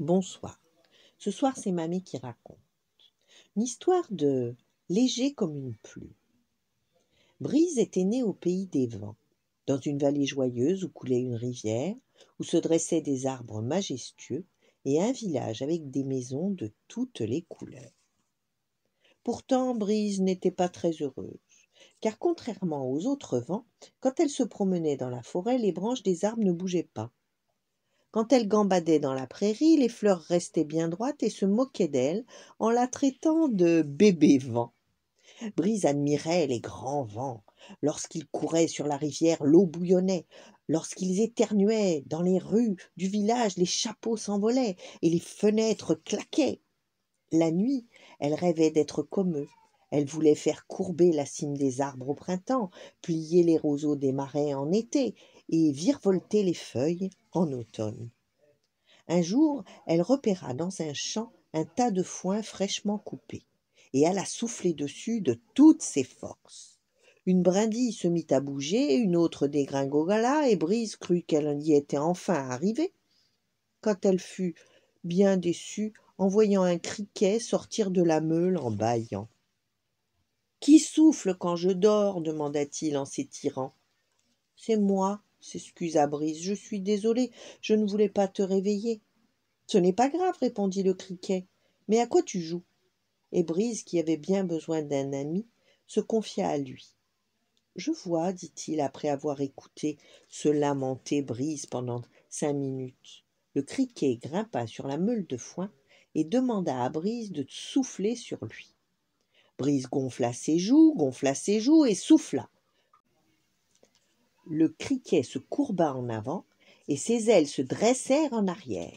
Bonsoir. Ce soir, c'est Mamie qui raconte. Une histoire de léger comme une pluie. Brise était née au pays des vents, dans une vallée joyeuse où coulait une rivière, où se dressaient des arbres majestueux et un village avec des maisons de toutes les couleurs. Pourtant, Brise n'était pas très heureuse, car contrairement aux autres vents, quand elle se promenait dans la forêt, les branches des arbres ne bougeaient pas quand elle gambadait dans la prairie les fleurs restaient bien droites et se moquaient d'elle en la traitant de bébé vent brise admirait les grands vents lorsqu'ils couraient sur la rivière l'eau bouillonnait lorsqu'ils éternuaient dans les rues du village les chapeaux s'envolaient et les fenêtres claquaient la nuit elle rêvait d'être comme eux elle voulait faire courber la cime des arbres au printemps plier les roseaux des marais en été et virevolter les feuilles en automne un jour elle repéra dans un champ un tas de foin fraîchement coupé et alla souffler dessus de toutes ses forces une brindille se mit à bouger, une autre dégringola, et Brise crut qu'elle y était enfin arrivée. Quand elle fut bien déçue en voyant un criquet sortir de la meule en bâillant. Qui souffle quand je dors demanda-t-il en s'étirant. C'est moi, s'excusa Brise. Je suis désolé, je ne voulais pas te réveiller. Ce n'est pas grave, répondit le criquet. Mais à quoi tu joues Et Brise, qui avait bien besoin d'un ami, se confia à lui. Je vois, dit-il après avoir écouté se lamenter Brise pendant cinq minutes. Le criquet grimpa sur la meule de foin et demanda à Brise de souffler sur lui. Brise gonfla ses joues, gonfla ses joues et souffla. Le criquet se courba en avant et ses ailes se dressèrent en arrière.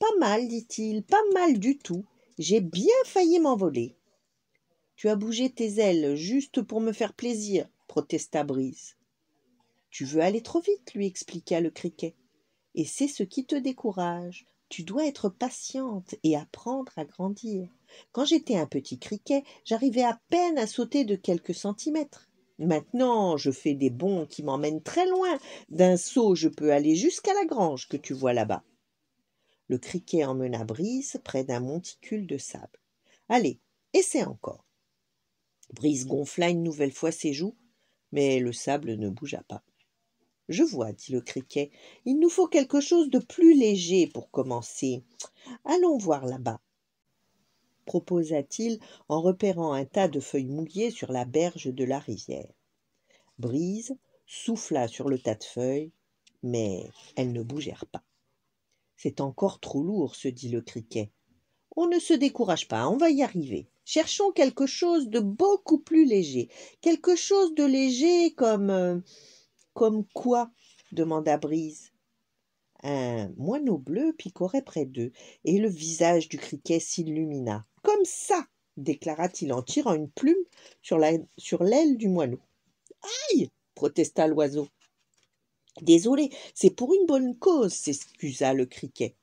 Pas mal, dit-il, pas mal du tout. J'ai bien failli m'envoler. Tu as bougé tes ailes juste pour me faire plaisir, protesta Brise. Tu veux aller trop vite, lui expliqua le criquet. Et c'est ce qui te décourage. Tu dois être patiente et apprendre à grandir. Quand j'étais un petit criquet, j'arrivais à peine à sauter de quelques centimètres. Maintenant, je fais des bonds qui m'emmènent très loin. D'un saut, je peux aller jusqu'à la grange que tu vois là-bas. Le criquet emmena Brise près d'un monticule de sable. Allez, essaie encore. Brise gonfla une nouvelle fois ses joues, mais le sable ne bougea pas. Je vois, dit le criquet, il nous faut quelque chose de plus léger pour commencer. Allons voir là-bas proposa-t-il en repérant un tas de feuilles mouillées sur la berge de la rivière. Brise souffla sur le tas de feuilles, mais elles ne bougèrent pas. C'est encore trop lourd, se dit le criquet. On ne se décourage pas, on va y arriver. Cherchons quelque chose de beaucoup plus léger, quelque chose de léger comme euh, comme quoi demanda Brise. Un moineau bleu picorait près d'eux, et le visage du criquet s'illumina. Comme ça déclara-t-il en tirant une plume sur, l'aile du moineau. Aïe protesta l'oiseau. Désolé, c'est pour une bonne cause, s'excusa le criquet.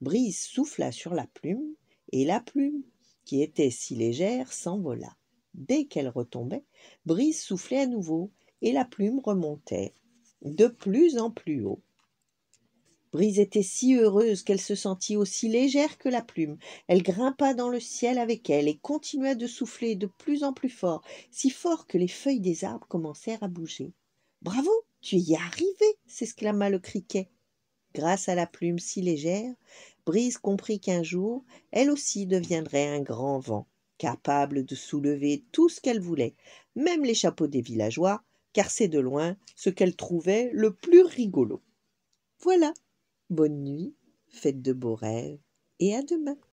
Brise souffla sur la plume, et la plume, qui était si légère, s'envola. Dès qu'elle retombait, Brise soufflait à nouveau, et la plume remontait de plus en plus haut. Brise était si heureuse qu'elle se sentit aussi légère que la plume. Elle grimpa dans le ciel avec elle et continua de souffler de plus en plus fort, si fort que les feuilles des arbres commencèrent à bouger. Bravo, tu y es arrivé s'exclama le criquet. Grâce à la plume si légère, Brise comprit qu'un jour, elle aussi deviendrait un grand vent, capable de soulever tout ce qu'elle voulait, même les chapeaux des villageois, car c'est de loin ce qu'elle trouvait le plus rigolo. Voilà, bonne nuit, faites de beaux rêves, et à demain.